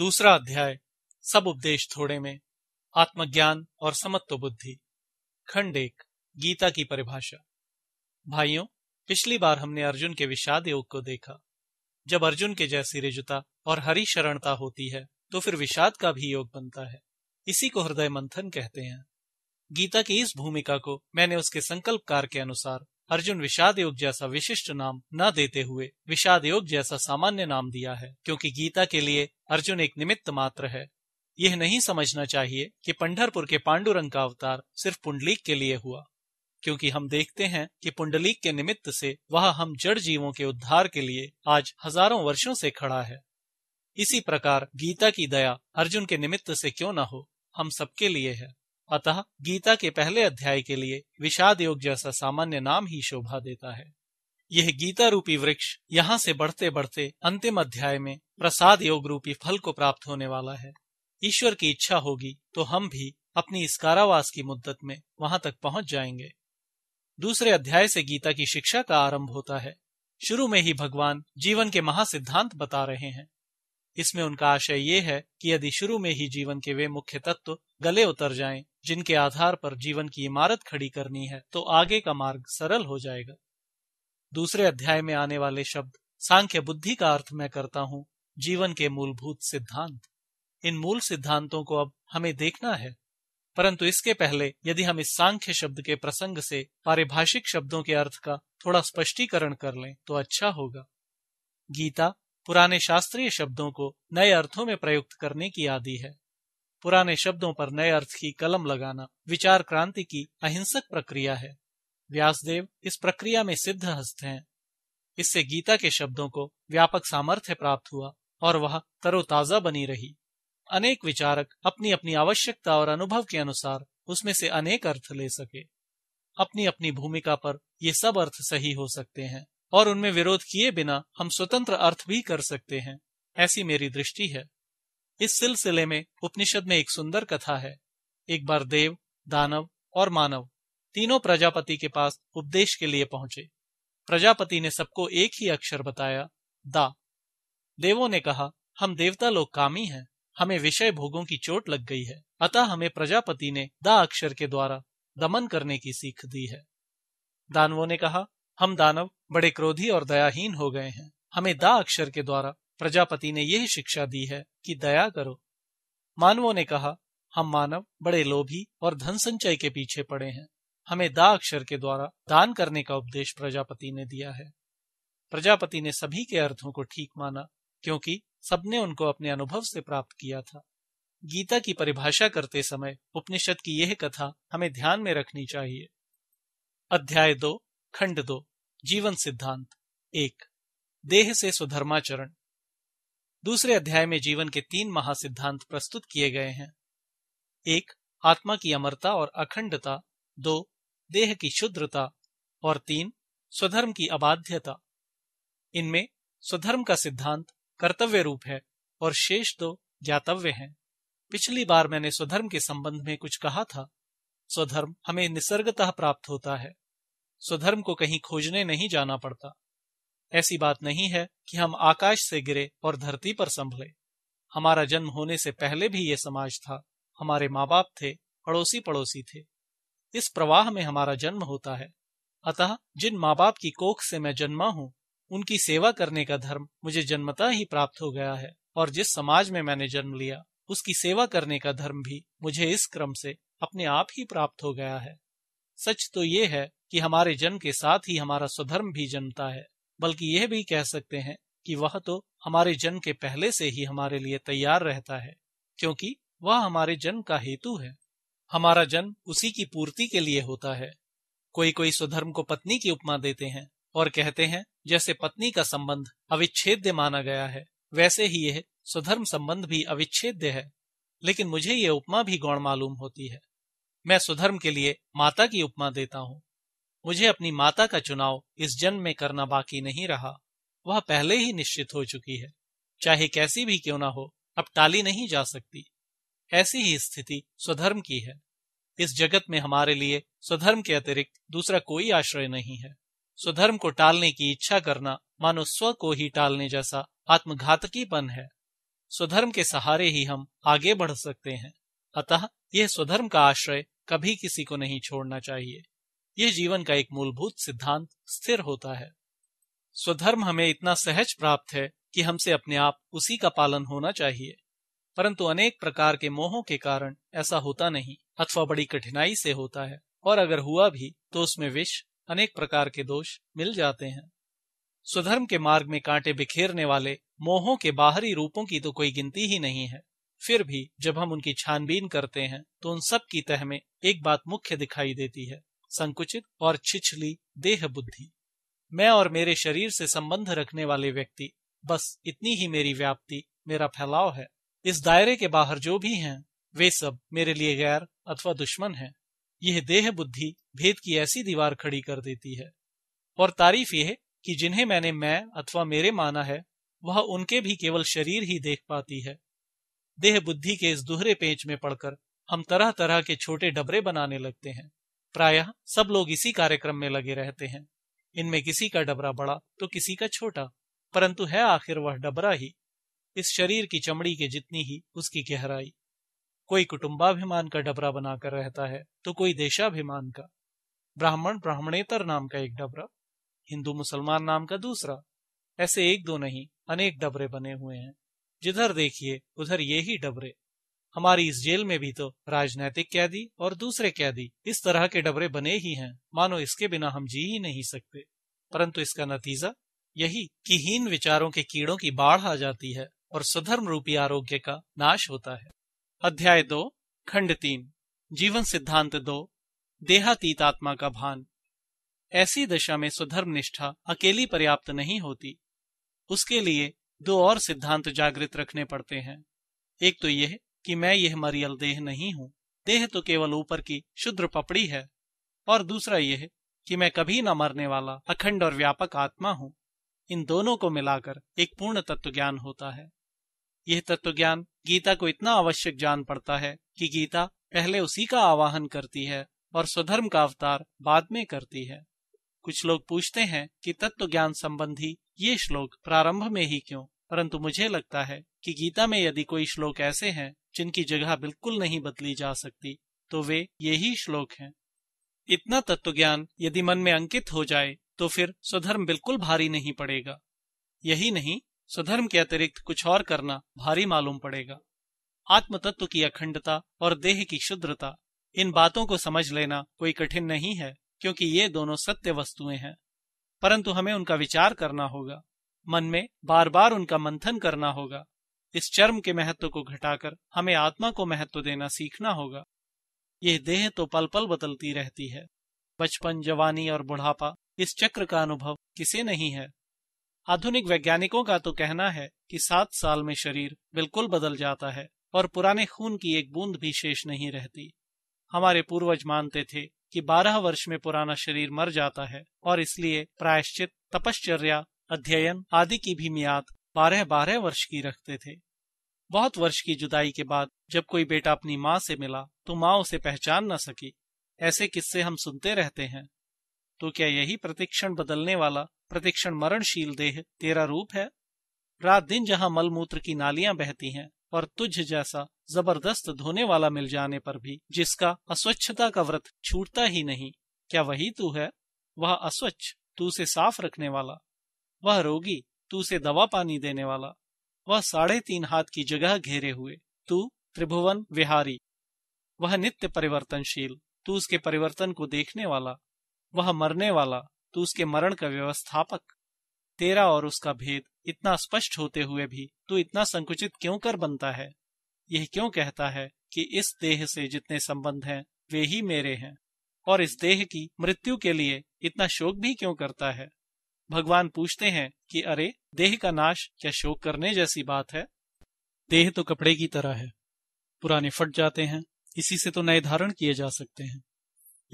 दूसरा अध्याय सब उपदेश थोड़े में आत्मज्ञान और समत्व बुद्धि खंड एक गीता की परिभाषा भाइयों पिछली बार हमने अर्जुन के विषाद योग को देखा जब अर्जुन के जैसी रिजुता और हरी शरणता होती है तो फिर विषाद का भी योग बनता है इसी को हृदय मंथन कहते हैं गीता की इस भूमिका को मैंने उसके संकल्पकार के अनुसार अर्जुन विषाद योग जैसा विशिष्ट नाम न देते हुए विषाद योग जैसा सामान्य नाम दिया है क्योंकि गीता के लिए अर्जुन एक निमित्त मात्र है यह नहीं समझना चाहिए कि पंडरपुर के पांडुरंग का अवतार सिर्फ पुंडलीक के लिए हुआ क्योंकि हम देखते हैं कि पुंडलीक के निमित्त से वह हम जड़ जीवों के उद्धार के लिए आज हजारों वर्षों से खड़ा है इसी प्रकार गीता की दया अर्जुन के निमित्त से क्यों न हो हम सबके लिए है अतः गीता के पहले अध्याय के लिए विषाद योग जैसा सामान्य नाम ही शोभा देता है यह गीता रूपी वृक्ष यहाँ से बढ़ते बढ़ते अंतिम अध्याय में प्रसाद योग रूपी फल को प्राप्त होने वाला है ईश्वर की इच्छा होगी तो हम भी अपनी इस कारावास की मुद्दत में वहां तक पहुंच जाएंगे दूसरे अध्याय से गीता की शिक्षा का आरंभ होता है शुरू में ही भगवान जीवन के महासिद्धांत बता रहे हैं इसमें उनका आशय ये है कि यदि शुरू में ही जीवन के वे मुख्य तत्व गले उतर जाएं, जिनके आधार पर जीवन की इमारत खड़ी करनी है तो आगे का मार्ग सरल हो जाएगा दूसरे अध्याय में आने वाले शब्द सांख्य बुद्धि का अर्थ मैं करता हूं जीवन के मूलभूत सिद्धांत इन मूल सिद्धांतों को अब हमें देखना है परंतु इसके पहले यदि हम इस सांख्य शब्द के प्रसंग से पारिभाषिक शब्दों के अर्थ का थोड़ा स्पष्टीकरण कर लें तो अच्छा होगा गीता पुराने शास्त्रीय शब्दों को नए अर्थों में प्रयुक्त करने की आदि है पुराने शब्दों पर नए अर्थ की कलम लगाना विचार क्रांति की अहिंसक प्रक्रिया है व्यासदेव इस प्रक्रिया में सिद्ध हस्त हैं इससे गीता के शब्दों को व्यापक सामर्थ्य प्राप्त हुआ और वह तरोताजा बनी रही अनेक विचारक अपनी अपनी आवश्यकता और अनुभव के अनुसार उसमें से अनेक अर्थ ले सके अपनी अपनी भूमिका पर ये सब अर्थ सही हो सकते हैं और उनमें विरोध किए बिना हम स्वतंत्र अर्थ भी कर सकते हैं ऐसी मेरी दृष्टि है इस सिलसिले में उपनिषद में एक सुंदर कथा है एक बार देव दानव और मानव तीनों प्रजापति के पास उपदेश के लिए पहुंचे प्रजापति ने सबको एक ही अक्षर बताया दा देवों ने कहा हम देवता लोग कामी हैं हमें विषय भोगों की चोट लग गई है अतः हमें प्रजापति ने दा अक्षर के द्वारा दमन करने की सीख दी है दानवों ने कहा हम दानव बड़े क्रोधी और दयाहीन हो गए हैं हमें दा अक्षर के द्वारा प्रजापति ने यही शिक्षा दी है कि दया करो मानवों ने कहा हम मानव बड़े लोभी और धन संचय के पीछे पड़े हैं हमें दा अक्षर के द्वारा दान करने का उपदेश प्रजापति ने दिया है प्रजापति ने सभी के अर्थों को ठीक माना क्योंकि सबने उनको अपने अनुभव से प्राप्त किया था गीता की परिभाषा करते समय उपनिषद की यह कथा हमें ध्यान में रखनी चाहिए अध्याय दो खंड दो जीवन सिद्धांत एक देह से सुधर्माचरण दूसरे अध्याय में जीवन के तीन महासिद्धांत प्रस्तुत किए गए हैं एक आत्मा की अमरता और अखंडता दो देह की शुद्रता और तीन स्वधर्म की अबाध्यता इनमें स्वधर्म का सिद्धांत कर्तव्य रूप है और शेष दो ज्ञातव्य हैं। पिछली बार मैंने स्वधर्म के संबंध में कुछ कहा था स्वधर्म हमें निसर्गतः प्राप्त होता है स्वधर्म को कहीं खोजने नहीं जाना पड़ता ऐसी बात नहीं है कि हम आकाश से गिरे और धरती पर संभले हमारा जन्म होने से पहले भी ये समाज था हमारे माँ बाप थे पड़ोसी पड़ोसी थे इस प्रवाह में हमारा जन्म होता है अतः जिन माँ बाप की कोख से मैं जन्मा हूँ उनकी सेवा करने का धर्म मुझे जन्मता ही प्राप्त हो गया है और जिस समाज में मैंने जन्म लिया उसकी सेवा करने का धर्म भी मुझे इस क्रम से अपने आप ही प्राप्त हो गया है सच तो ये है कि हमारे जन्म के साथ ही हमारा स्वधर्म भी जन्मता है बल्कि यह भी कह सकते हैं कि वह तो हमारे जन्म के पहले से ही हमारे लिए तैयार रहता है क्योंकि वह हमारे जन्म का हेतु है हमारा जन्म उसी की पूर्ति के लिए होता है कोई कोई स्वधर्म को पत्नी की उपमा देते हैं और कहते हैं जैसे पत्नी का संबंध अविच्छेद्य माना गया है वैसे ही यह स्वधर्म संबंध भी अविच्छेद्य है लेकिन मुझे यह उपमा भी गौण मालूम होती है मैं स्वधर्म के लिए माता की उपमा देता हूँ मुझे अपनी माता का चुनाव इस जन्म में करना बाकी नहीं रहा वह पहले ही निश्चित हो चुकी है चाहे कैसी भी क्यों ना हो अब टाली नहीं जा सकती ऐसी ही स्थिति स्वधर्म की है इस जगत में हमारे लिए स्वधर्म के अतिरिक्त दूसरा कोई आश्रय नहीं है स्वधर्म को टालने की इच्छा करना मानो स्व को ही टालने जैसा आत्मघातकीपन है स्वधर्म के सहारे ही हम आगे बढ़ सकते हैं अतः यह स्वधर्म का आश्रय कभी किसी को नहीं छोड़ना चाहिए ये जीवन का एक मूलभूत सिद्धांत स्थिर होता है स्वधर्म हमें इतना सहज प्राप्त है कि हमसे अपने आप उसी का पालन होना चाहिए परंतु अनेक प्रकार के मोहों के कारण ऐसा होता नहीं अथवा बड़ी कठिनाई से होता है और अगर हुआ भी तो उसमें विष अनेक प्रकार के दोष मिल जाते हैं स्वधर्म के मार्ग में कांटे बिखेरने वाले मोहों के बाहरी रूपों की तो कोई गिनती ही नहीं है फिर भी जब हम उनकी छानबीन करते हैं तो उन सब की तह में एक बात मुख्य दिखाई देती है संकुचित और छिछली देह बुद्धि मैं और मेरे शरीर से संबंध रखने वाले व्यक्ति बस इतनी ही मेरी व्याप्ति मेरा फैलाव है इस दायरे के बाहर जो भी हैं वे सब मेरे लिए गैर अथवा दुश्मन हैं यह देह बुद्धि भेद की ऐसी दीवार खड़ी कर देती है और तारीफ यह कि जिन्हें मैंने मैं अथवा मेरे माना है वह उनके भी केवल शरीर ही देख पाती है देह बुद्धि के इस दोहरे पेच में पड़कर हम तरह तरह के छोटे डबरे बनाने लगते हैं प्रायः सब लोग इसी कार्यक्रम में लगे रहते हैं इनमें किसी का डबरा बड़ा तो किसी का छोटा परंतु है आखिर वह डबरा ही इस शरीर की चमड़ी के जितनी ही उसकी गहराई कोई कुटुंबाभिमान का डबरा बनाकर रहता है तो कोई देशाभिमान का ब्राह्मण ब्राह्मणेतर नाम का एक डबरा हिंदू मुसलमान नाम का दूसरा ऐसे एक दो नहीं अनेक डबरे बने हुए हैं जिधर देखिए उधर ये ही डबरे हमारी इस जेल में भी तो राजनैतिक कैदी और दूसरे कैदी इस तरह के डबरे बने ही हैं मानो इसके बिना हम जी ही नहीं सकते परंतु इसका नतीजा यही कि हीन विचारों के कीड़ों की बाढ़ आ जाती है और सुधर्म रूपी आरोग्य का नाश होता है अध्याय दो खंड तीन जीवन सिद्धांत दो देहातीत आत्मा का भान ऐसी दशा में सुधर्म निष्ठा अकेली पर्याप्त नहीं होती उसके लिए दो और सिद्धांत जागृत रखने पड़ते हैं एक तो यह कि मैं यह मरियल देह नहीं हूं देह तो केवल ऊपर की शुद्र पपड़ी है और दूसरा यह कि मैं कभी न मरने वाला अखंड और व्यापक आत्मा हूं इन दोनों को मिलाकर एक पूर्ण तत्व ज्ञान होता है यह तत्व ज्ञान गीता को इतना आवश्यक जान पड़ता है कि गीता पहले उसी का आवाहन करती है और स्वधर्म का अवतार बाद में करती है कुछ लोग पूछते हैं कि तत्व ज्ञान संबंधी ये श्लोक प्रारंभ में ही क्यों परंतु मुझे लगता है कि गीता में यदि कोई श्लोक ऐसे हैं जिनकी जगह बिल्कुल नहीं बदली जा सकती तो वे यही श्लोक हैं इतना तत्व ज्ञान यदि मन में अंकित हो जाए तो फिर स्वधर्म बिल्कुल भारी नहीं पड़ेगा यही नहीं स्वधर्म के अतिरिक्त कुछ और करना भारी मालूम पड़ेगा आत्म तत्व की अखंडता और देह की शुद्रता इन बातों को समझ लेना कोई कठिन नहीं है क्योंकि ये दोनों सत्य वस्तुएं हैं परंतु हमें उनका विचार करना होगा मन में बार बार उनका मंथन करना होगा इस चर्म के महत्व को घटाकर हमें आत्मा को महत्व देना सीखना होगा यह देह तो पल पल बदलती रहती है बचपन जवानी और बुढ़ापा इस चक्र का अनुभव किसे नहीं है आधुनिक वैज्ञानिकों का तो कहना है कि सात साल में शरीर बिल्कुल बदल जाता है और पुराने खून की एक बूंद भी शेष नहीं रहती हमारे पूर्वज मानते थे कि बारह वर्ष में पुराना शरीर मर जाता है और इसलिए प्रायश्चित तपश्चर्या अध्ययन आदि की भी मियाद बारह बारह वर्ष की रखते थे बहुत वर्ष की जुदाई के बाद जब कोई बेटा अपनी माँ से मिला तो माँ उसे पहचान न सकी ऐसे किस्से हम सुनते रहते हैं तो क्या यही प्रतिक्षण बदलने वाला प्रतिक्षण मरणशील देह तेरा रूप है रात दिन जहां मलमूत्र की नालियां बहती हैं और तुझ जैसा जबरदस्त धोने वाला मिल जाने पर भी जिसका अस्वच्छता का व्रत छूटता ही नहीं क्या वही तू है वह अस्वच्छ तू से साफ रखने वाला वह रोगी तू उसे दवा पानी देने वाला वह साढ़े तीन हाथ की जगह घेरे हुए तू त्रिभुवन विहारी वह नित्य परिवर्तनशील तू उसके परिवर्तन को देखने वाला वह मरने वाला तू उसके मरण का व्यवस्थापक तेरा और उसका भेद इतना स्पष्ट होते हुए भी तू इतना संकुचित क्यों कर बनता है यह क्यों कहता है कि इस देह से जितने संबंध हैं वे ही मेरे हैं और इस देह की मृत्यु के लिए इतना शोक भी क्यों करता है भगवान पूछते हैं कि अरे देह का नाश क्या शोक करने जैसी बात है देह तो कपड़े की तरह है पुराने फट जाते हैं इसी से तो नए धारण किए जा सकते हैं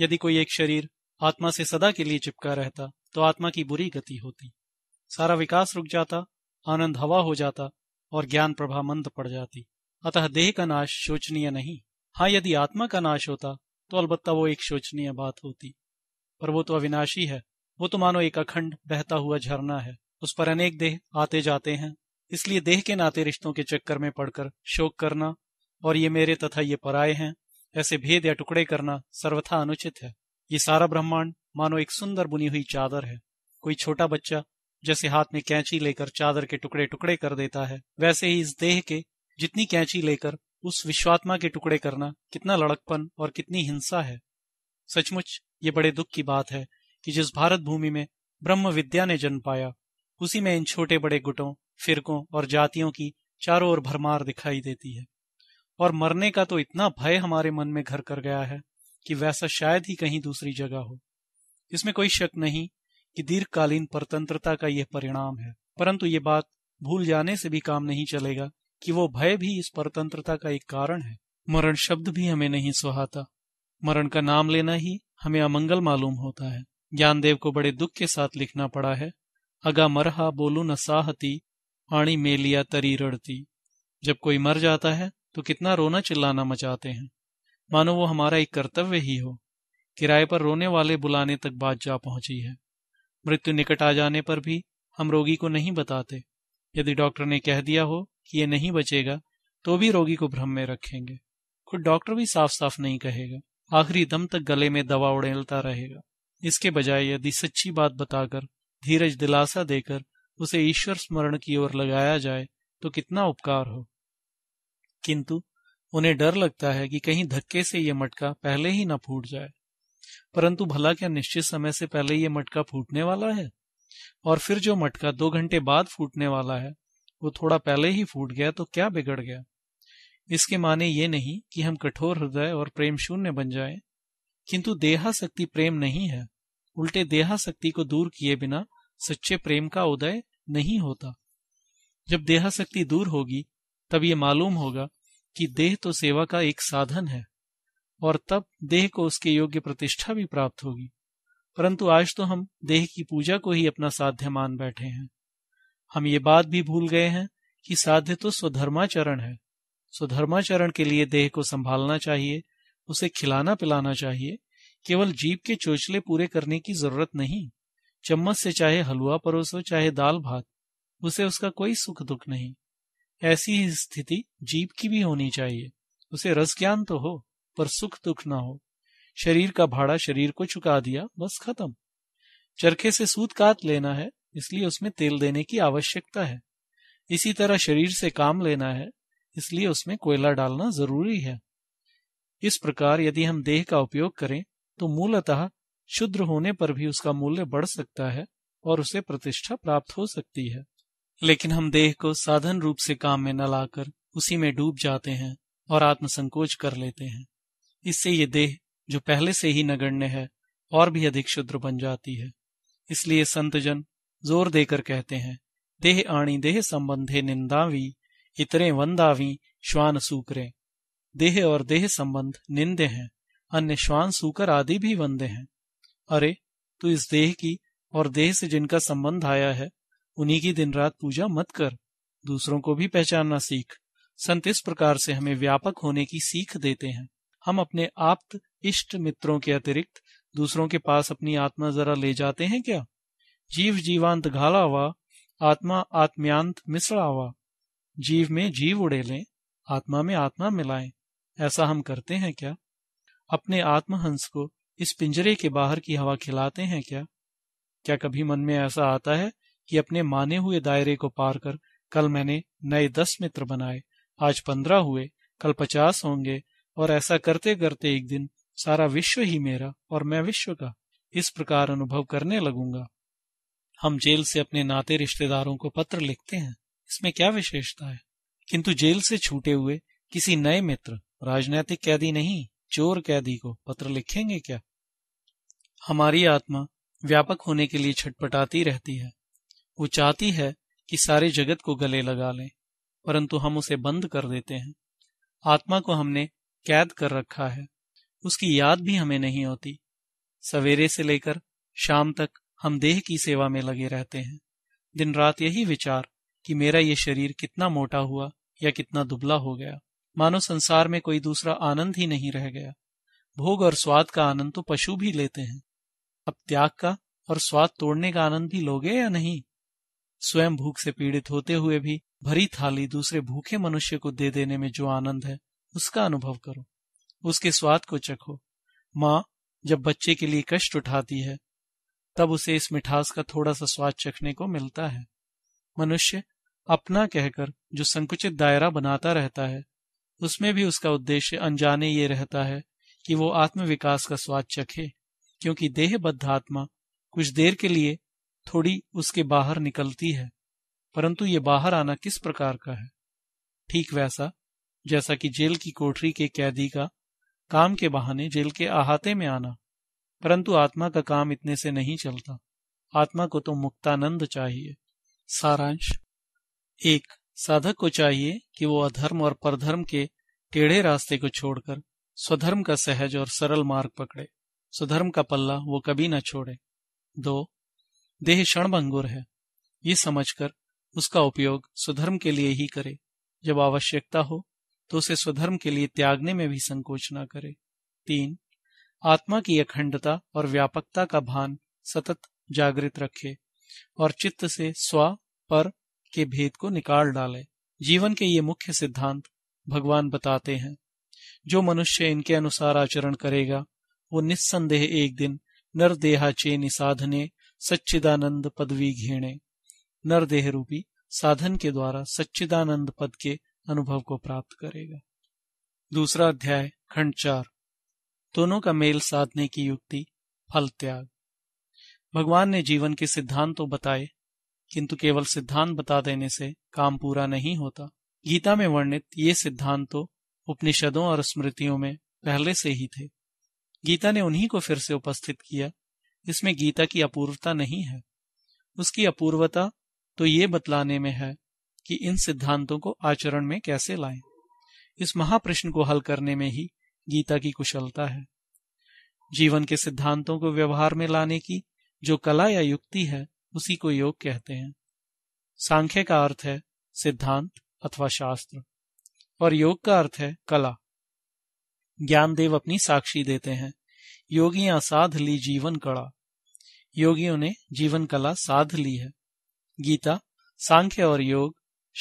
यदि कोई एक शरीर आत्मा से सदा के लिए चिपका रहता तो आत्मा की बुरी गति होती सारा विकास रुक जाता आनंद हवा हो जाता और ज्ञान प्रभा मंद पड़ जाती अतः देह का नाश शोचनीय नहीं हाँ यदि आत्मा का नाश होता तो अलबत्ता वो एक शोचनीय बात होती पर वो तो अविनाशी है वो तो मानो एक अखंड बहता हुआ झरना है उस पर अनेक देह आते जाते हैं इसलिए देह के नाते रिश्तों के चक्कर में पड़कर शोक करना और ये मेरे तथा ये पराये हैं ऐसे भेद या टुकड़े करना सर्वथा अनुचित है ये सारा ब्रह्मांड मानो एक सुंदर बुनी हुई चादर है कोई छोटा बच्चा जैसे हाथ में कैंची लेकर चादर के टुकड़े टुकड़े कर देता है वैसे ही इस देह के जितनी कैंची लेकर उस विश्वात्मा के टुकड़े करना कितना लड़कपन और कितनी हिंसा है सचमुच ये बड़े दुख की बात है कि जिस भारत भूमि में ब्रह्म विद्या ने जन्म पाया उसी में इन छोटे बड़े गुटों फिरकों और जातियों की चारों ओर भरमार दिखाई देती है और मरने का तो इतना भय हमारे मन में घर कर गया है कि वैसा शायद ही कहीं दूसरी जगह हो इसमें कोई शक नहीं कि दीर्घकालीन परतंत्रता का यह परिणाम है परंतु ये बात भूल जाने से भी काम नहीं चलेगा कि वो भय भी इस परतंत्रता का एक कारण है मरण शब्द भी हमें नहीं सुहाता मरण का नाम लेना ही हमें अमंगल मालूम होता है ज्ञानदेव को बड़े दुख के साथ लिखना पड़ा है अगा मरहा बोलू न साहती पानी में लिया तरी रड़ती जब कोई मर जाता है तो कितना रोना चिल्लाना मचाते हैं मानो वो हमारा एक कर्तव्य ही हो किराए पर रोने वाले बुलाने तक बात जा पहुंची है मृत्यु निकट आ जाने पर भी हम रोगी को नहीं बताते यदि डॉक्टर ने कह दिया हो कि ये नहीं बचेगा तो भी रोगी को भ्रम में रखेंगे खुद डॉक्टर भी साफ साफ नहीं कहेगा आखिरी दम तक गले में दवा उड़ेलता रहेगा इसके बजाय यदि सच्ची बात बताकर धीरज दिलासा देकर उसे ईश्वर स्मरण की ओर लगाया जाए तो कितना उपकार हो किंतु उन्हें डर लगता है कि कहीं धक्के से यह मटका पहले ही ना फूट जाए परंतु भला क्या निश्चित समय से पहले यह मटका फूटने वाला है और फिर जो मटका दो घंटे बाद फूटने वाला है वो थोड़ा पहले ही फूट गया तो क्या बिगड़ गया इसके माने ये नहीं कि हम कठोर हृदय और प्रेम शून्य बन जाएं, किंतु देहाशक्ति प्रेम नहीं है उल्टे देहाशक्ति को दूर किए बिना सच्चे प्रेम का उदय नहीं होता जब देहाशक्ति दूर होगी तब ये मालूम होगा कि देह तो सेवा का एक साधन है और तब देह को उसके योग्य प्रतिष्ठा भी प्राप्त होगी परंतु आज तो हम देह की पूजा को ही अपना साध्य मान बैठे हैं हम ये बात भी भूल गए हैं कि साध्य तो स्वधर्माचरण है स्वधर्माचरण के लिए देह को संभालना चाहिए उसे खिलाना पिलाना चाहिए केवल जीप के चोचले पूरे करने की जरूरत नहीं चम्मच से चाहे हलवा परोसो चाहे दाल भात उसे उसका कोई सुख दुख नहीं ऐसी ही स्थिति जीप की भी होनी चाहिए उसे रस ज्ञान तो हो पर सुख दुख ना हो शरीर का भाड़ा शरीर को चुका दिया बस खत्म चरखे से सूत काट लेना है इसलिए उसमें तेल देने की आवश्यकता है इसी तरह शरीर से काम लेना है इसलिए उसमें कोयला डालना जरूरी है इस प्रकार यदि हम देह का उपयोग करें तो मूलतः शुद्र होने पर भी उसका मूल्य बढ़ सकता है और उसे प्रतिष्ठा प्राप्त हो सकती है लेकिन हम देह को साधन रूप से काम में न लाकर उसी में डूब जाते हैं और आत्मसंकोच कर लेते हैं इससे ये देह जो पहले से ही नगण्य है और भी अधिक शुद्र बन जाती है इसलिए संतजन जोर देकर कहते हैं देह आणी देह संबंधे निंदावी इतरे वंदावी श्वान सूकरे देह और देह संबंध निंदे हैं अन्य श्वान सूकर आदि भी वंदे हैं अरे तू इस देह की और देह से जिनका संबंध आया है उन्हीं की दिन रात पूजा मत कर दूसरों को भी पहचानना सीख संत इस प्रकार से हमें व्यापक होने की सीख देते हैं हम अपने आप्त इष्ट मित्रों के अतिरिक्त दूसरों के पास अपनी आत्मा जरा ले जाते हैं क्या जीव जीवांत घाला हुआ आत्मा आत्म्यांत मिश्रा हुआ जीव में जीव उड़ेलें आत्मा में आत्मा मिलाएं ऐसा हम करते हैं क्या अपने आत्महंस को इस पिंजरे के बाहर की हवा खिलाते हैं क्या क्या कभी मन में ऐसा आता है कि अपने माने हुए दायरे को पार कर कल मैंने नए दस मित्र बनाए आज पंद्रह हुए कल पचास होंगे और ऐसा करते करते एक दिन सारा विश्व ही मेरा और मैं विश्व का इस प्रकार अनुभव करने लगूंगा हम जेल से अपने नाते रिश्तेदारों को पत्र लिखते हैं इसमें क्या विशेषता है किंतु जेल से छूटे हुए किसी नए मित्र राजनैतिक कैदी नहीं चोर कैदी को पत्र लिखेंगे क्या हमारी आत्मा व्यापक होने के लिए छटपटाती रहती है वो चाहती है कि सारे जगत को गले लगा लें परंतु हम उसे बंद कर देते हैं आत्मा को हमने कैद कर रखा है उसकी याद भी हमें नहीं होती सवेरे से लेकर शाम तक हम देह की सेवा में लगे रहते हैं दिन रात यही विचार कि मेरा ये शरीर कितना मोटा हुआ या कितना दुबला हो गया मानो संसार में कोई दूसरा आनंद ही नहीं रह गया भोग और स्वाद का आनंद तो पशु भी लेते हैं अब त्याग का और स्वाद तोड़ने का आनंद भी लोगे या नहीं स्वयं भूख से पीड़ित होते हुए भी भरी थाली दूसरे भूखे मनुष्य को दे देने में जो आनंद है उसका अनुभव करो उसके स्वाद को चखो माँ जब बच्चे के लिए कष्ट उठाती है तब उसे इस मिठास का थोड़ा सा स्वाद चखने को मिलता है मनुष्य अपना कहकर जो संकुचित दायरा बनाता रहता है उसमें भी उसका उद्देश्य अनजाने ये रहता है कि वो आत्म विकास का स्वाद चखे क्योंकि देहबद्ध आत्मा कुछ देर के लिए थोड़ी उसके बाहर निकलती है परंतु ये बाहर आना किस प्रकार का है ठीक वैसा जैसा कि जेल की कोठरी के कैदी का काम के बहाने जेल के अहाते में आना परंतु आत्मा का काम इतने से नहीं चलता आत्मा को तो मुक्तानंद चाहिए सारांश एक साधक को चाहिए कि वो अधर्म और परधर्म के टेढ़े रास्ते को छोड़कर स्वधर्म का सहज और सरल मार्ग पकड़े स्वधर्म का पल्ला वो कभी न छोड़े दो देह क्षणभंगुर है ये समझकर उसका उपयोग स्वधर्म के लिए ही करे जब आवश्यकता हो तो उसे स्वधर्म के लिए त्यागने में भी संकोच न करे तीन आत्मा की अखंडता और व्यापकता का भान सतत जागृत रखे और चित्त से स्व पर के भेद को निकाल डाले जीवन के ये मुख्य सिद्धांत भगवान बताते हैं जो मनुष्य इनके अनुसार आचरण करेगा वो निस्संदेह एक दिन नरदेहाचे निसाधने सच्चिदानंद पदवी घेणे नरदेह रूपी साधन के द्वारा सच्चिदानंद पद के अनुभव को प्राप्त करेगा दूसरा अध्याय खंड चार दोनों का मेल साधने की युक्ति फल त्याग भगवान ने जीवन के सिद्धांत तो बताए किंतु केवल सिद्धांत बता देने से काम पूरा नहीं होता गीता में वर्णित ये सिद्धांत तो उपनिषदों और स्मृतियों में पहले से ही थे गीता ने उन्हीं को फिर से उपस्थित किया इसमें गीता की अपूर्वता नहीं है उसकी अपूर्वता तो ये बतलाने में है कि इन सिद्धांतों को आचरण में कैसे लाएं। इस महाप्रश्न को हल करने में ही गीता की कुशलता है जीवन के सिद्धांतों को व्यवहार में लाने की जो कला या युक्ति है उसी को योग कहते हैं सांख्य का अर्थ है सिद्धांत अथवा शास्त्र और योग का अर्थ है कला ज्ञानदेव अपनी साक्षी देते हैं योगियां साध ली जीवन कला योगियों ने जीवन कला साध ली है गीता सांख्य और योग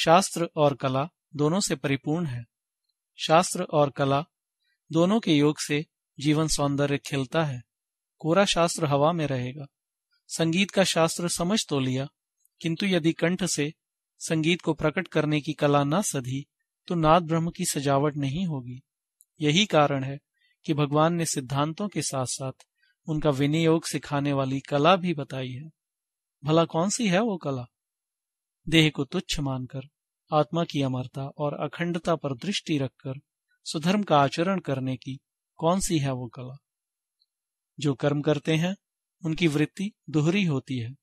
शास्त्र और कला दोनों से परिपूर्ण है शास्त्र और कला दोनों के योग से जीवन सौंदर्य खिलता है कोरा शास्त्र हवा में रहेगा संगीत का शास्त्र समझ तो लिया किंतु यदि कंठ से संगीत को प्रकट करने की कला न सधी तो नाद ब्रह्म की सजावट नहीं होगी यही कारण है कि भगवान ने सिद्धांतों के साथ साथ उनका विनियोग सिखाने वाली कला भी बताई है भला कौन सी है वो कला देह को तुच्छ मानकर आत्मा की अमरता और अखंडता पर दृष्टि रखकर सुधर्म का आचरण करने की कौन सी है वो कला जो कर्म करते हैं उनकी वृत्ति दोहरी होती है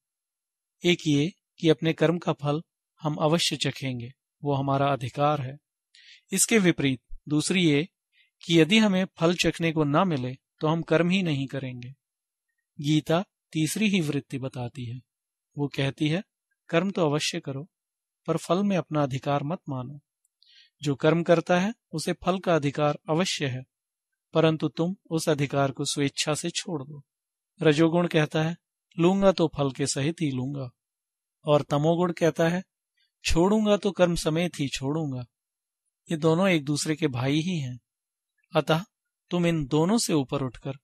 एक ये कि अपने कर्म का फल हम अवश्य चखेंगे वो हमारा अधिकार है इसके विपरीत दूसरी ये कि यदि हमें फल चखने को ना मिले तो हम कर्म ही नहीं करेंगे गीता तीसरी ही वृत्ति बताती है वो कहती है कर्म तो अवश्य करो पर फल में अपना अधिकार मत मानो जो कर्म करता है उसे फल का अधिकार अवश्य है परंतु तुम उस अधिकार को स्वेच्छा से छोड़ दो रजोगुण कहता है लूंगा तो फल के सहित ही लूंगा और तमोगुण कहता है छोड़ूंगा तो कर्म समेत ही छोड़ूंगा ये दोनों एक दूसरे के भाई ही हैं अतः तुम इन दोनों से ऊपर उठकर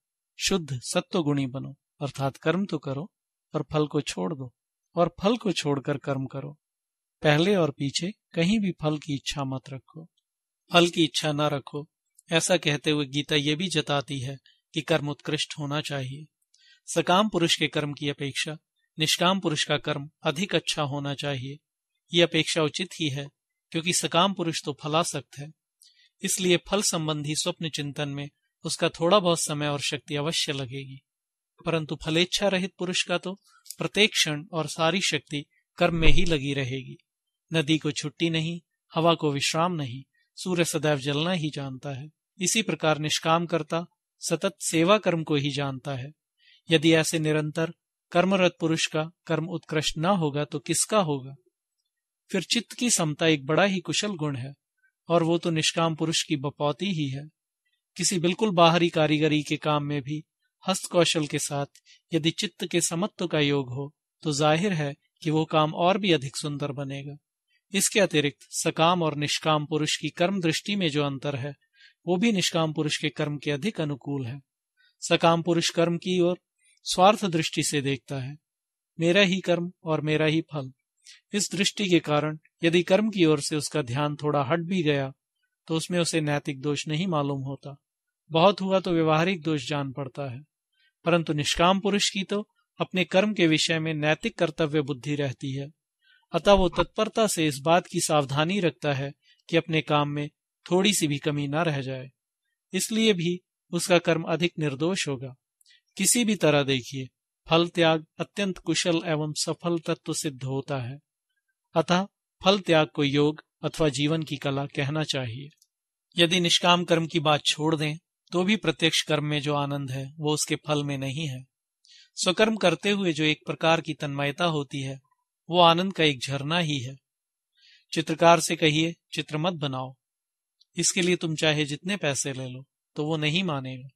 शुद्ध सत्वगुणी बनो अर्थात कर्म तो करो और फल को छोड़ दो और फल को छोड़कर कर्म करो पहले और पीछे कहीं भी फल की इच्छा मत रखो फल की इच्छा ना रखो ऐसा कहते हुए गीता ये भी जताती है कि कर्म उत्कृष्ट होना चाहिए सकाम पुरुष के कर्म की अपेक्षा निष्काम पुरुष का कर्म अधिक अच्छा होना चाहिए ये अपेक्षा उचित ही है क्योंकि सकाम पुरुष तो फलासक्त है इसलिए फल संबंधी स्वप्न चिंतन में उसका थोड़ा बहुत समय और शक्ति अवश्य लगेगी परंतु फलेच्छा रहित पुरुष का तो प्रत्येक क्षण और सारी शक्ति कर्म में ही लगी रहेगी नदी को छुट्टी नहीं हवा को विश्राम नहीं सूर्य सदैव जलना ही जानता है इसी प्रकार निष्काम करता सतत सेवा कर्म को ही जानता है यदि ऐसे निरंतर कर्मरत पुरुष का कर्म उत्कृष्ट न होगा तो किसका होगा फिर चित्त की समता एक बड़ा ही कुशल गुण है और वो तो निष्काम पुरुष की बपौती ही है किसी बिल्कुल बाहरी कारीगरी के काम में भी हस्त कौशल के साथ यदि चित्त के समत्व का योग हो तो जाहिर है कि वो काम और भी अधिक सुंदर बनेगा इसके अतिरिक्त सकाम और निष्काम पुरुष की कर्म दृष्टि में जो अंतर है वो भी निष्काम पुरुष के कर्म के अधिक अनुकूल है सकाम पुरुष कर्म की ओर स्वार्थ दृष्टि से देखता है मेरा ही कर्म और मेरा ही फल इस दृष्टि के कारण यदि कर्म की ओर से उसका ध्यान थोड़ा हट भी गया तो उसमें उसे नैतिक दोष नहीं मालूम होता बहुत हुआ तो व्यवहारिक दोष जान पड़ता है परंतु निष्काम पुरुष की तो अपने कर्म के विषय में नैतिक कर्तव्य बुद्धि रहती है अतः वो तत्परता से इस बात की सावधानी रखता है कि अपने काम में थोड़ी सी भी कमी ना रह जाए इसलिए भी उसका कर्म अधिक निर्दोष होगा किसी भी तरह देखिए फल त्याग अत्यंत कुशल एवं सफल तत्व सिद्ध होता है अतः फल त्याग को योग अथवा जीवन की कला कहना चाहिए यदि निष्काम कर्म की बात छोड़ दें तो भी प्रत्यक्ष कर्म में जो आनंद है वो उसके फल में नहीं है स्वकर्म करते हुए जो एक प्रकार की तन्मयता होती है वो आनंद का एक झरना ही है चित्रकार से कहिए चित्र मत बनाओ इसके लिए तुम चाहे जितने पैसे ले लो तो वो नहीं मानेगा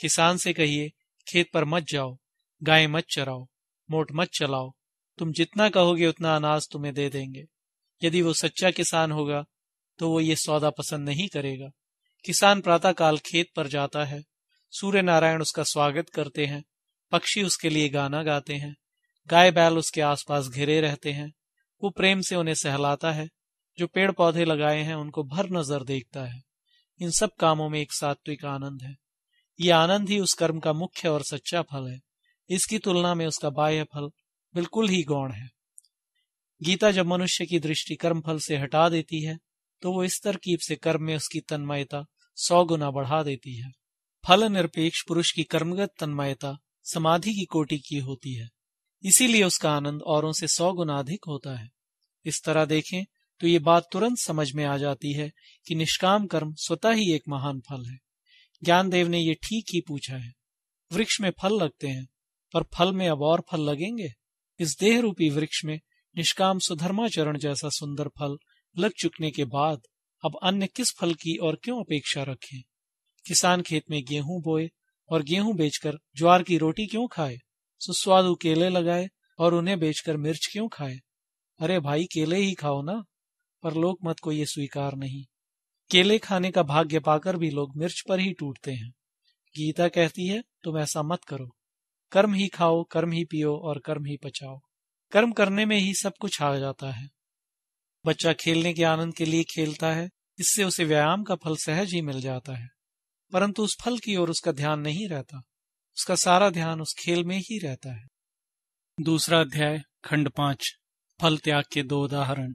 किसान से कहिए खेत पर मत जाओ गाय मत चराओ मोट मत चलाओ तुम जितना कहोगे उतना अनाज तुम्हें दे देंगे यदि वो सच्चा किसान होगा तो वो ये सौदा पसंद नहीं करेगा किसान प्रातःकाल खेत पर जाता है सूर्य नारायण उसका स्वागत करते हैं पक्षी उसके लिए गाना गाते हैं गाय बैल उसके आसपास घिरे रहते हैं वो प्रेम से उन्हें सहलाता है जो पेड़ पौधे लगाए हैं उनको भर नजर देखता है इन सब कामों में एक सात्विक आनंद है ये आनंद ही उस कर्म का मुख्य और सच्चा फल है इसकी तुलना में उसका बाह्य फल बिल्कुल ही गौण है गीता जब मनुष्य की दृष्टि कर्म फल से हटा देती है तो वो इस तरकीब से कर्म में उसकी तन्मयता सौ गुना बढ़ा देती है फल निरपेक्ष पुरुष की कर्मगत तन्मयता समाधि की कोटि की होती है इसीलिए उसका आनंद औरों से सौ गुना अधिक होता है इस तरह देखें तो ये बात तुरंत समझ में आ जाती है कि निष्काम कर्म स्वतः ही एक महान फल है ज्ञानदेव ने ये ठीक ही पूछा है वृक्ष में फल लगते हैं पर फल में अब और फल लगेंगे इस देह रूपी वृक्ष में निष्काम सुधर्माचरण जैसा सुंदर फल लग चुकने के बाद अब अन्य किस फल की और क्यों अपेक्षा रखें किसान खेत में गेहूं बोए और गेहूं बेचकर ज्वार की रोटी क्यों खाए सुस्वादु केले लगाए और उन्हें बेचकर मिर्च क्यों खाए अरे भाई केले ही खाओ ना पर लोकमत को ये स्वीकार नहीं केले खाने का भाग्य पाकर भी लोग मिर्च पर ही टूटते हैं गीता कहती है तुम ऐसा मत करो कर्म ही खाओ कर्म ही पियो और कर्म ही पचाओ कर्म करने में ही सब कुछ आ जाता है बच्चा खेलने के आनंद के लिए खेलता है इससे उसे व्यायाम का फल सहज ही मिल जाता है परंतु उस फल की ओर उसका ध्यान नहीं रहता उसका सारा ध्यान उस खेल में ही रहता है दूसरा अध्याय खंड पांच फल त्याग के दो उदाहरण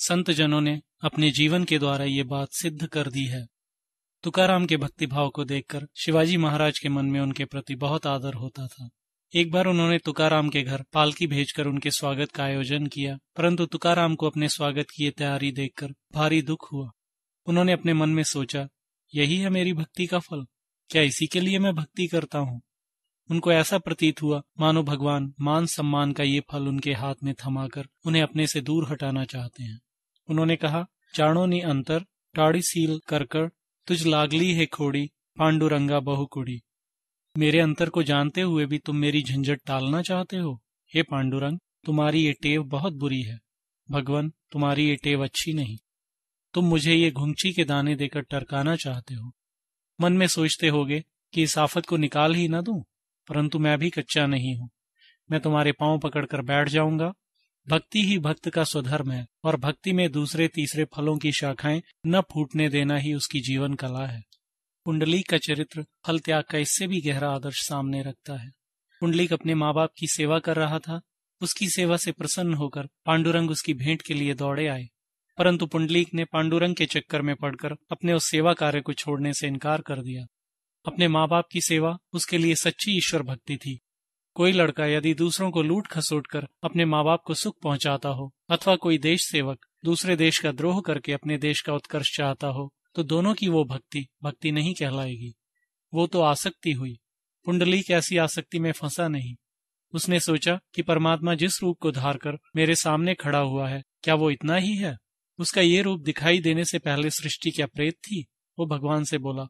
संत जनों ने अपने जीवन के द्वारा ये बात सिद्ध कर दी है तुकाराम के भक्तिभाव को देखकर शिवाजी महाराज के मन में उनके प्रति बहुत आदर होता था एक बार उन्होंने तुकाराम के घर पालकी भेजकर उनके स्वागत का आयोजन किया परंतु तुकाराम को अपने स्वागत की तैयारी देखकर भारी दुख हुआ उन्होंने अपने मन में सोचा यही है मेरी भक्ति का फल क्या इसी के लिए मैं भक्ति करता हूँ उनको ऐसा प्रतीत हुआ मानो भगवान मान सम्मान का ये फल उनके हाथ में थमाकर उन्हें अपने से दूर हटाना चाहते हैं उन्होंने कहा जाणो नी अंतर टाड़ी सील करकर तुझ लागली है खोड़ी पांडुरंगा बहु कुड़ी मेरे अंतर को जानते हुए भी तुम मेरी झंझट टालना चाहते हो हे पांडुरंग तुम्हारी ये टेव बहुत बुरी है भगवान तुम्हारी ये टेव अच्छी नहीं तुम मुझे ये घुंची के दाने देकर टरकाना चाहते हो मन में सोचते होगे कि इस आफत को निकाल ही ना दूं परंतु मैं भी कच्चा नहीं हूं मैं तुम्हारे पांव पकड़कर बैठ जाऊंगा भक्ति ही भक्त का स्वधर्म है और भक्ति में दूसरे तीसरे फलों की शाखाएं न फूटने देना ही उसकी जीवन कला है कुंडली का चरित्र फल त्याग का इससे भी गहरा आदर्श सामने रखता है कुंडलिक अपने माँ बाप की सेवा कर रहा था उसकी सेवा से प्रसन्न होकर पांडुरंग उसकी भेंट के लिए दौड़े आए परंतु पुंडलीक ने पांडुरंग के चक्कर में पड़कर अपने उस सेवा कार्य को छोड़ने से इनकार कर दिया अपने माँ बाप की सेवा उसके लिए सच्ची ईश्वर भक्ति थी कोई लड़का यदि दूसरों को लूट खसोट कर अपने माँ बाप को सुख पहुँचाता हो अथवा कोई देश सेवक दूसरे देश का द्रोह करके अपने देश का उत्कर्ष चाहता हो तो दोनों की वो भक्ति भक्ति नहीं कहलाएगी वो तो आसक्ति हुई पुंडली कैसी आसक्ति में फंसा नहीं उसने सोचा कि परमात्मा जिस रूप को धार कर मेरे सामने खड़ा हुआ है क्या वो इतना ही है उसका ये रूप दिखाई देने से पहले सृष्टि क्या प्रेत थी वो भगवान से बोला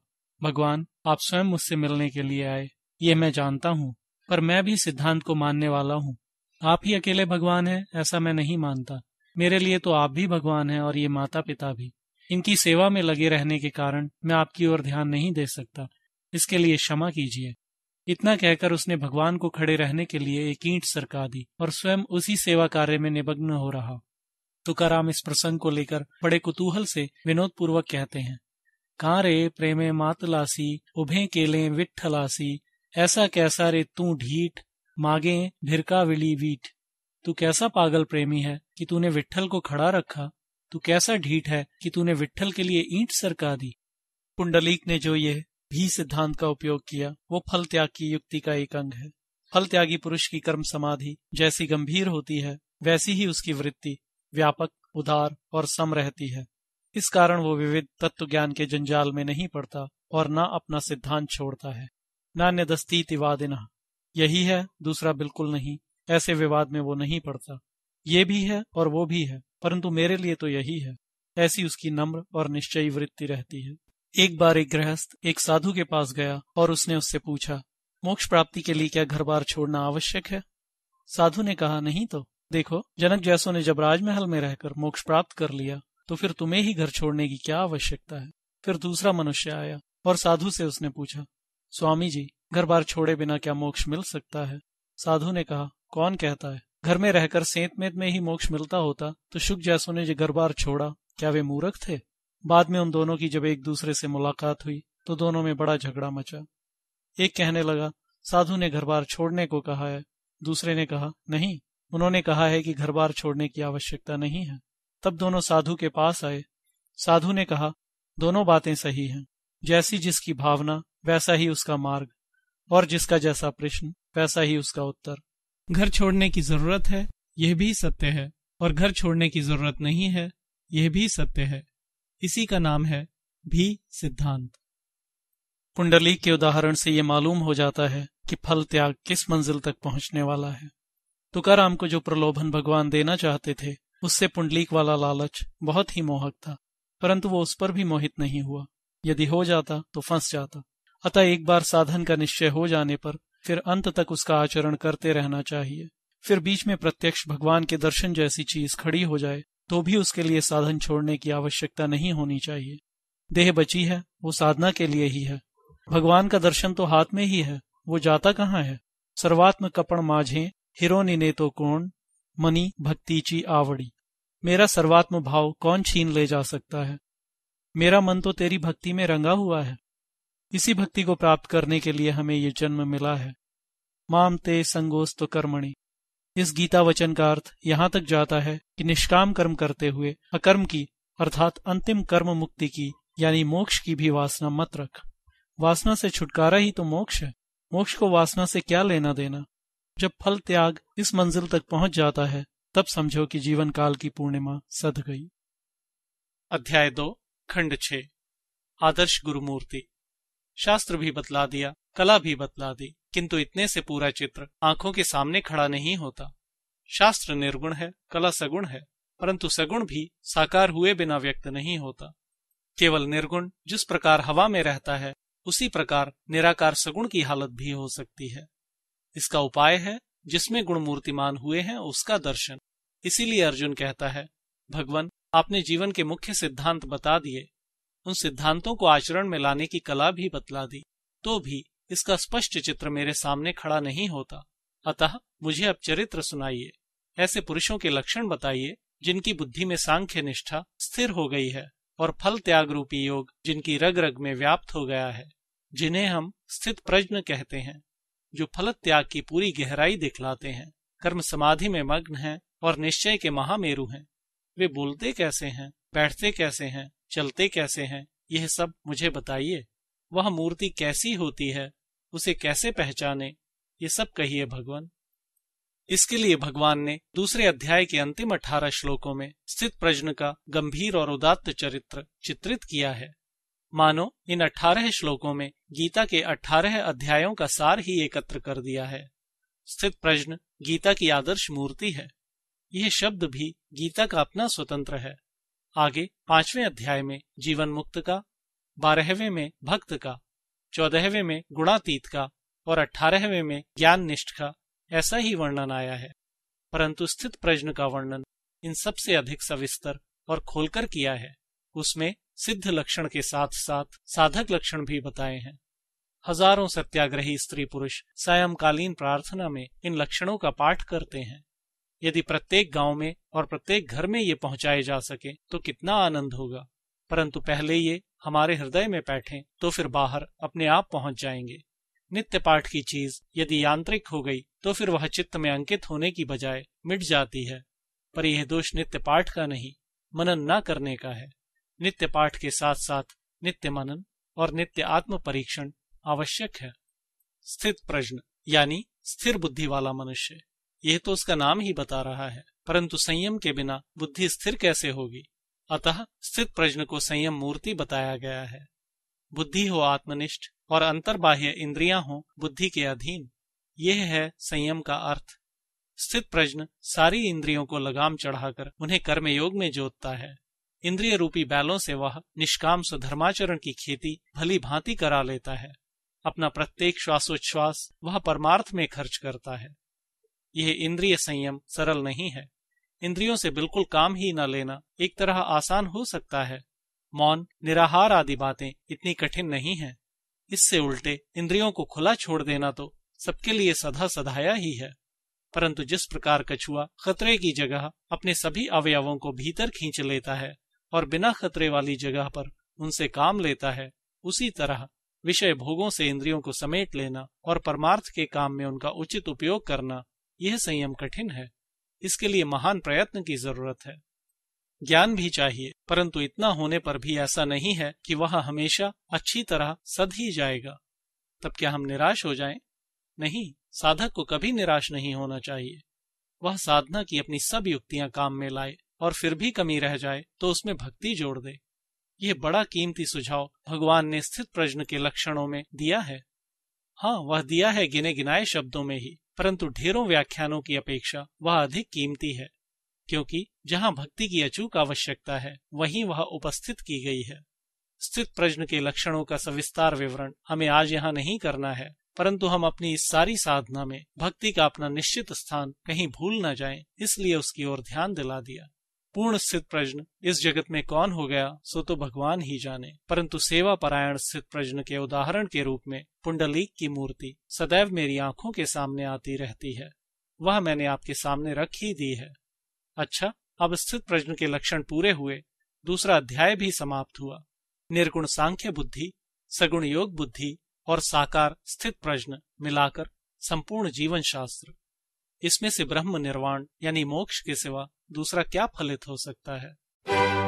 भगवान आप स्वयं मुझसे मिलने के लिए आए ये मैं जानता हूँ पर मैं भी सिद्धांत को मानने वाला हूँ आप ही अकेले भगवान हैं ऐसा मैं नहीं मानता मेरे लिए तो आप भी भगवान हैं और ये माता पिता भी इनकी सेवा में लगे रहने के कारण मैं आपकी ओर ध्यान नहीं दे सकता इसके लिए क्षमा कीजिए इतना कहकर उसने भगवान को खड़े रहने के लिए एक ईंट सरका दी और स्वयं उसी सेवा कार्य में निमग्न हो रहा तुकाराम इस प्रसंग को लेकर बड़े कुतूहल से विनोद पूर्वक कहते हैं कारे प्रेमे मातलासी उभे केले विठलासी ऐसा कैसा रे तू ढीठ मागे भिरका विली वीट तू कैसा पागल प्रेमी है कि तूने विठल को खड़ा रखा तू कैसा ढीठ है कि तूने विठल के लिए ईंट सरका दी पुंडलीक ने जो ये भी सिद्धांत का उपयोग किया वो फल त्याग की युक्ति का एक अंग है फल त्यागी पुरुष की कर्म समाधि जैसी गंभीर होती है वैसी ही उसकी वृत्ति व्यापक उदार और सम रहती है इस कारण वो विविध तत्व ज्ञान के जंजाल में नहीं पड़ता और न अपना सिद्धांत छोड़ता है नान्य नान्यदस्तीति वादिना यही है दूसरा बिल्कुल नहीं ऐसे विवाद में वो नहीं पड़ता ये भी है और वो भी है परंतु मेरे लिए तो यही है ऐसी उसकी नम्र और निश्चयी वृत्ति रहती है एक बार एक गृहस्थ एक साधु के पास गया और उसने उससे पूछा मोक्ष प्राप्ति के लिए क्या घर बार छोड़ना आवश्यक है साधु ने कहा नहीं तो देखो जनक जैसो ने जब राजमहल में रहकर मोक्ष प्राप्त कर लिया तो फिर तुम्हें ही घर छोड़ने की क्या आवश्यकता है फिर दूसरा मनुष्य आया और साधु से उसने पूछा स्वामी जी घर बार छोड़े बिना क्या मोक्ष मिल सकता है साधु ने कहा कौन कहता है घर में रहकर सेंत में ही मोक्ष मिलता होता तो शुक जैसो ने जो घर बार छोड़ा क्या वे मूर्ख थे बाद में उन दोनों की जब एक दूसरे से मुलाकात हुई तो दोनों में बड़ा झगड़ा मचा एक कहने लगा साधु ने घर बार छोड़ने को कहा है दूसरे ने कहा नहीं उन्होंने कहा है कि घर बार छोड़ने की आवश्यकता नहीं है तब दोनों साधु के पास आए साधु ने कहा दोनों बातें सही हैं जैसी जिसकी भावना वैसा ही उसका मार्ग और जिसका जैसा प्रश्न वैसा ही उसका उत्तर घर छोड़ने की जरूरत है यह भी सत्य है और घर छोड़ने की जरूरत नहीं है यह भी सत्य है इसी का नाम है भी सिद्धांत कुंडली के उदाहरण से ये मालूम हो जाता है कि फल त्याग किस मंजिल तक पहुंचने वाला है तुकाराम को जो प्रलोभन भगवान देना चाहते थे उससे पुंडलीक वाला लालच बहुत ही मोहक था परंतु वो उस पर भी मोहित नहीं हुआ यदि हो जाता तो फंस जाता अतः एक बार साधन का निश्चय हो जाने पर फिर अंत तक उसका आचरण करते रहना चाहिए फिर बीच में प्रत्यक्ष भगवान के दर्शन जैसी चीज खड़ी हो जाए तो भी उसके लिए साधन छोड़ने की आवश्यकता नहीं होनी चाहिए देह बची है वो साधना के लिए ही है भगवान का दर्शन तो हाथ में ही है वो जाता कहाँ है सर्वात्म कपण माझे हिरो निने तो कोण मनी भक्ति ची आवड़ी मेरा सर्वात्म भाव कौन छीन ले जा सकता है मेरा मन तो तेरी भक्ति में रंगा हुआ है इसी भक्ति को प्राप्त करने के लिए हमें ये जन्म मिला है माम ते संगोस्त कर्मणि इस गीता वचन का अर्थ यहाँ तक जाता है कि निष्काम कर्म करते हुए अकर्म की अर्थात अंतिम कर्म मुक्ति की यानी मोक्ष की भी वासना मत रख वासना से छुटकारा ही तो मोक्ष है मोक्ष को वासना से क्या लेना देना जब फल त्याग इस मंजिल तक पहुंच जाता है तब समझो कि जीवन काल की पूर्णिमा सद गई अध्याय दो खंड छे आदर्श गुरुमूर्ति शास्त्र भी बतला दिया कला भी बतला दी किंतु इतने से पूरा चित्र आंखों के सामने खड़ा नहीं होता शास्त्र निर्गुण है कला सगुण है परंतु सगुण भी साकार हुए बिना व्यक्त नहीं होता केवल निर्गुण जिस प्रकार हवा में रहता है उसी प्रकार निराकार सगुण की हालत भी हो सकती है इसका उपाय है जिसमें गुण मूर्तिमान हुए हैं उसका दर्शन इसीलिए अर्जुन कहता है भगवान आपने जीवन के मुख्य सिद्धांत बता दिए उन सिद्धांतों को आचरण में लाने की कला भी बतला दी तो भी इसका स्पष्ट चित्र मेरे सामने खड़ा नहीं होता अतः मुझे अब चरित्र सुनाइए ऐसे पुरुषों के लक्षण बताइए जिनकी बुद्धि में सांख्य निष्ठा स्थिर हो गई है और फल त्याग रूपी योग जिनकी रग रग में व्याप्त हो गया है जिन्हें हम स्थित प्रज्ञ कहते हैं जो फल त्याग की पूरी गहराई दिखलाते हैं कर्म समाधि में मग्न हैं और निश्चय के महामेरु हैं वे बोलते कैसे हैं बैठते कैसे हैं चलते कैसे हैं यह सब मुझे बताइए वह मूर्ति कैसी होती है उसे कैसे पहचाने ये सब कहिए भगवान इसके लिए भगवान ने दूसरे अध्याय के अंतिम अठारह श्लोकों में स्थित प्रज्ञ का गंभीर और उदात्त चरित्र चित्रित किया है मानो इन अठारह श्लोकों में गीता के अठारह अध्यायों का सार ही एकत्र कर दिया है स्थित प्रज्ञ गीता की आदर्श मूर्ति है यह शब्द भी गीता का अपना स्वतंत्र है आगे पांचवें अध्याय में जीवन मुक्त का बारहवें में भक्त का चौदहवें में गुणातीत का और अठारहवें में ज्ञान निष्ठ का ऐसा ही वर्णन आया है परंतु स्थित प्रश्न का वर्णन इन सबसे अधिक सविस्तर और खोलकर किया है उसमें सिद्ध लक्षण के साथ साथ साधक लक्षण भी बताए हैं हजारों सत्याग्रही स्त्री पुरुष सायंकालीन प्रार्थना में इन लक्षणों का पाठ करते हैं यदि प्रत्येक गांव में और प्रत्येक घर में ये पहुंचाए जा सके तो कितना आनंद होगा परंतु पहले ये हमारे हृदय में बैठे तो फिर बाहर अपने आप पहुंच जाएंगे नित्य पाठ की चीज यदि यांत्रिक हो गई तो फिर वह चित्त में अंकित होने की बजाय मिट जाती है पर यह दोष नित्य पाठ का नहीं मनन ना करने का है नित्य पाठ के साथ साथ नित्य मनन और नित्य आत्म परीक्षण आवश्यक है स्थित प्रश्न यानी स्थिर बुद्धि वाला मनुष्य यह तो उसका नाम ही बता रहा है परंतु संयम के बिना बुद्धि स्थिर कैसे होगी अतः स्थित प्रश्न को संयम मूर्ति बताया गया है बुद्धि हो आत्मनिष्ठ और अंतर्बाह्य इंद्रिया हो बुद्धि के अधीन यह है संयम का अर्थ स्थित प्रश्न सारी इंद्रियों को लगाम चढ़ाकर उन्हें कर्मयोग में जोतता है इंद्रिय रूपी बैलों से वह निष्काम स्वधर्माचरण की खेती भली भांति करा लेता है अपना प्रत्येक श्वासोच्छ्वास वह परमार्थ में खर्च करता है यह इंद्रिय संयम सरल नहीं है इंद्रियों से बिल्कुल काम ही न लेना एक तरह आसान हो सकता है मौन निराहार आदि बातें इतनी कठिन नहीं है इससे उल्टे इंद्रियों को खुला छोड़ देना तो सबके लिए सदा सधाया ही है परंतु जिस प्रकार कछुआ खतरे की जगह अपने सभी अवयवों को भीतर खींच लेता है और बिना खतरे वाली जगह पर उनसे काम लेता है उसी तरह विषय भोगों से इंद्रियों को समेट लेना और परमार्थ के काम में उनका उचित उपयोग करना यह संयम कठिन है इसके लिए महान प्रयत्न की जरूरत है ज्ञान भी चाहिए परंतु इतना होने पर भी ऐसा नहीं है कि वह हमेशा अच्छी तरह सद ही जाएगा तब क्या हम निराश हो जाएं? नहीं साधक को कभी निराश नहीं होना चाहिए वह साधना की अपनी सब युक्तियां काम में लाए और फिर भी कमी रह जाए तो उसमें भक्ति जोड़ दे यह बड़ा कीमती सुझाव भगवान ने स्थित प्रश्न के लक्षणों में दिया है हाँ वह दिया है गिने गिनाए शब्दों में ही परंतु ढेरों व्याख्यानों की अपेक्षा वह अधिक कीमती है क्योंकि जहां भक्ति की अचूक आवश्यकता है वहीं वह उपस्थित की गई है स्थित प्रश्न के लक्षणों का सविस्तार विवरण हमें आज यहाँ नहीं करना है परंतु हम अपनी इस सारी साधना में भक्ति का अपना निश्चित स्थान कहीं भूल न जाए इसलिए उसकी ओर ध्यान दिला दिया पूर्ण स्थित प्रज्ञ इस जगत में कौन हो गया सो तो भगवान ही जाने परंतु सेवा परायण स्थित प्रज्ञ के उदाहरण के रूप में पुंडलीक की मूर्ति सदैव मेरी आंखों के सामने आती रहती है वह मैंने आपके सामने रख ही दी है अच्छा अब स्थित प्रज्ञ के लक्षण पूरे हुए दूसरा अध्याय भी समाप्त हुआ निर्गुण सांख्य बुद्धि सगुण योग बुद्धि और साकार स्थित प्रज्ञ मिलाकर संपूर्ण जीवन शास्त्र इसमें से ब्रह्म निर्वाण यानी मोक्ष के सिवा दूसरा क्या फलित हो सकता है